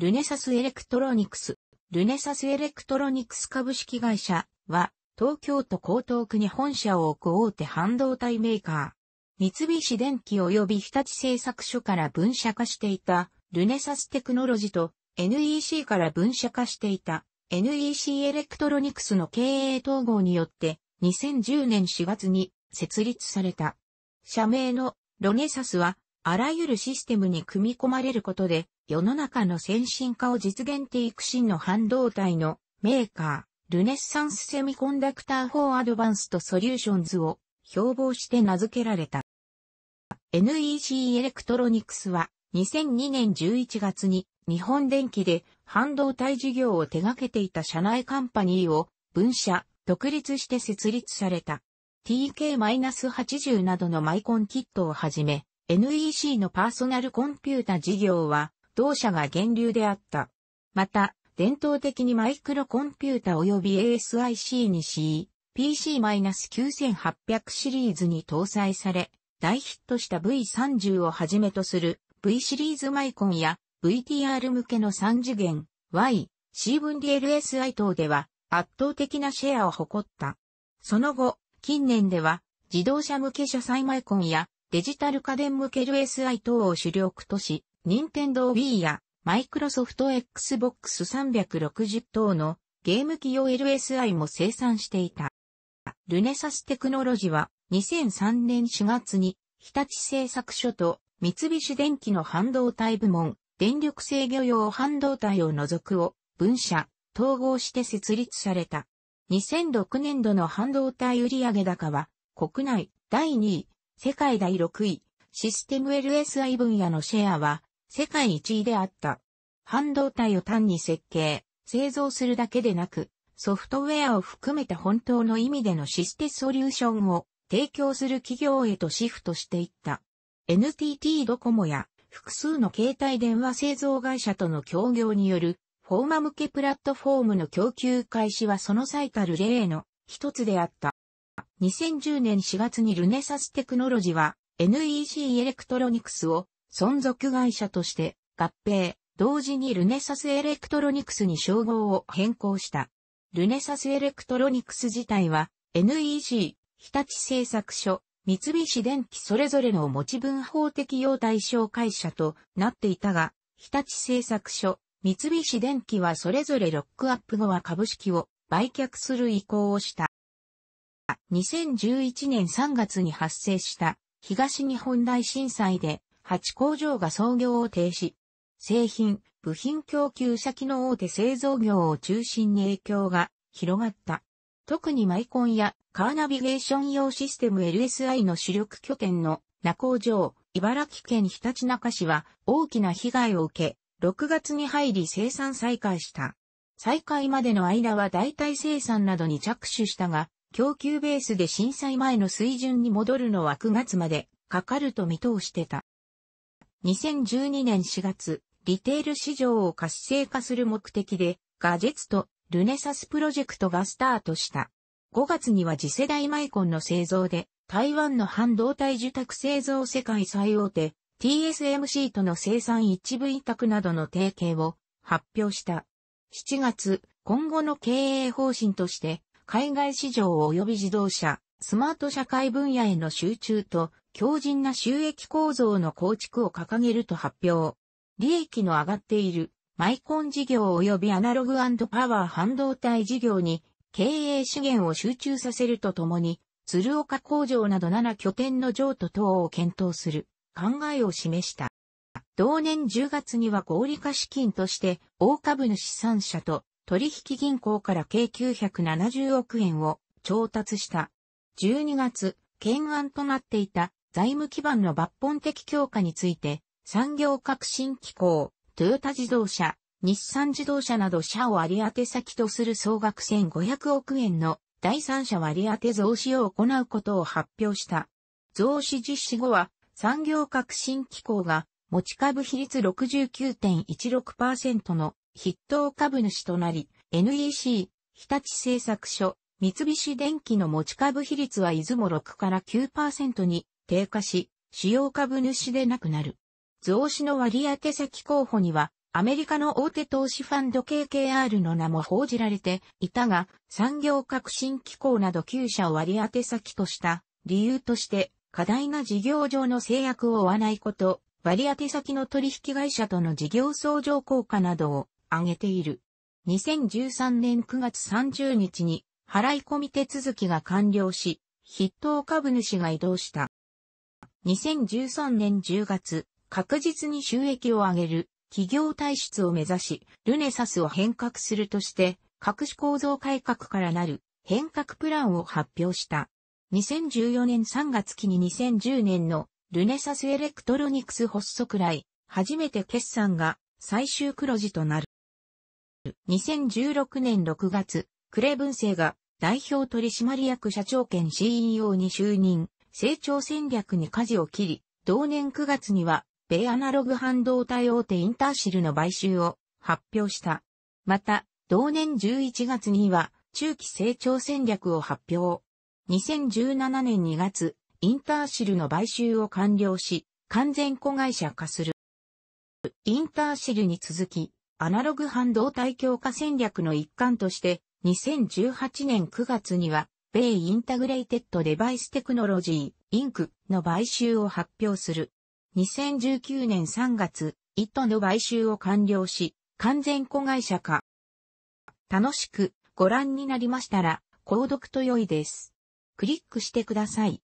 ルネサスエレクトロニクス、ルネサスエレクトロニクス株式会社は、東京都江東区に本社を置く大手半導体メーカー。三菱電機及び日立製作所から分社化していたルネサステクノロジと NEC から分社化していた NEC エレクトロニクスの経営統合によって2010年4月に設立された。社名のロネサスはあらゆるシステムに組み込まれることで世の中の先進化を実現ていく真の半導体のメーカー、ルネッサンスセミコンダクター・フォー・アドバンスとソリューションズを標榜して名付けられた。NEC エレクトロニクスは2002年11月に日本電機で半導体事業を手掛けていた社内カンパニーを分社、独立して設立された。TK-80 などのマイコンキットをはじめ、NEC のパーソナルコンピュータ事業は同社が源流であった。また、伝統的にマイクロコンピュータ及び ASIC に C、PC-9800 シリーズに搭載され、大ヒットした V30 をはじめとする V シリーズマイコンや VTR 向けの3次元 Y、C 分 DLSI 等では圧倒的なシェアを誇った。その後、近年では自動車向け車載マイコンやデジタル家電向け LSI 等を主力とし、任天堂 Wii やマイクロソフト Xbox 360等のゲーム機用 LSI も生産していた。ルネサステクノロジは2003年4月に日立製作所と三菱電機の半導体部門、電力制御用半導体を除くを分社、統合して設立された。2006年度の半導体売上高は国内第2位、世界第6位、システム LSI 分野のシェアは世界一位であった。半導体を単に設計、製造するだけでなく、ソフトウェアを含めた本当の意味でのシステソリューションを提供する企業へとシフトしていった。NTT ドコモや複数の携帯電話製造会社との協業によるフォーマ向けプラットフォームの供給開始はその最たる例の一つであった。2010年4月にルネサステクノロジは NEC エレクトロニクスを存続会社として合併、同時にルネサスエレクトロニクスに称号を変更した。ルネサスエレクトロニクス自体は NEC、日立製作所、三菱電機それぞれの持ち分法適用対象会社となっていたが、日立製作所、三菱電機はそれぞれロックアップ後は株式を売却する意向をした。2011年3月に発生した東日本大震災で8工場が操業を停止。製品、部品供給先の大手製造業を中心に影響が広がった。特にマイコンやカーナビゲーション用システム LSI の主力拠点の名工場、茨城県ひたちなか市は大きな被害を受け、6月に入り生産再開した。再開までの間は代替生産などに着手したが、供給ベースで震災前の水準に戻るのは9月までかかると見通してた。2012年4月、リテール市場を活性化する目的で、ガジェツとルネサスプロジェクトがスタートした。5月には次世代マイコンの製造で、台湾の半導体受託製造世界最大手、TSMC との生産一部委託などの提携を発表した。7月、今後の経営方針として、海外市場及び自動車、スマート社会分野への集中と、強靭な収益構造の構築を掲げると発表。利益の上がっているマイコン事業及びアナログパワー半導体事業に経営資源を集中させるとともに、鶴岡工場など7拠点の譲渡等を検討する考えを示した。同年10月には合理化資金として大株主3社と取引銀行から計970億円を調達した。12月、懸案となっていた財務基盤の抜本的強化について、産業革新機構、トヨタ自動車、日産自動車など社を割当先とする総額1500億円の第三者割当増資を行うことを発表した。増資実施後は産業革新機構が持ち株比率69.16%の筆頭株主となり、NEC、日立製作所、三菱電機の持ち株比率は出雲6から9%に低下し、主要株主でなくなる。増資の割当先候補には、アメリカの大手投資ファンド KKR の名も報じられていたが、産業革新機構など9社を割当先とした理由として、過大な事業上の制約を負わないこと、割当先の取引会社との事業相乗効果などを挙げている。2013年9月30日に払い込み手続きが完了し、筆頭株主が移動した。2013年10月、確実に収益を上げる企業体質を目指し、ルネサスを変革するとして、各種構造改革からなる変革プランを発表した。2014年3月期に2010年のルネサスエレクトロニクス発足来、初めて決算が最終黒字となる。2016年6月、クレブンセが代表取締役社長兼 CEO に就任。成長戦略に舵を切り、同年9月には、米アナログ半導体大手インターシルの買収を発表した。また、同年11月には、中期成長戦略を発表。2017年2月、インターシルの買収を完了し、完全子会社化する。インターシルに続き、アナログ半導体強化戦略の一環として、2018年9月には、米インタグレイテッドデバイステクノロジー、インクの買収を発表する。2019年3月、イットの買収を完了し、完全子会社化。楽しくご覧になりましたら、購読と良いです。クリックしてください。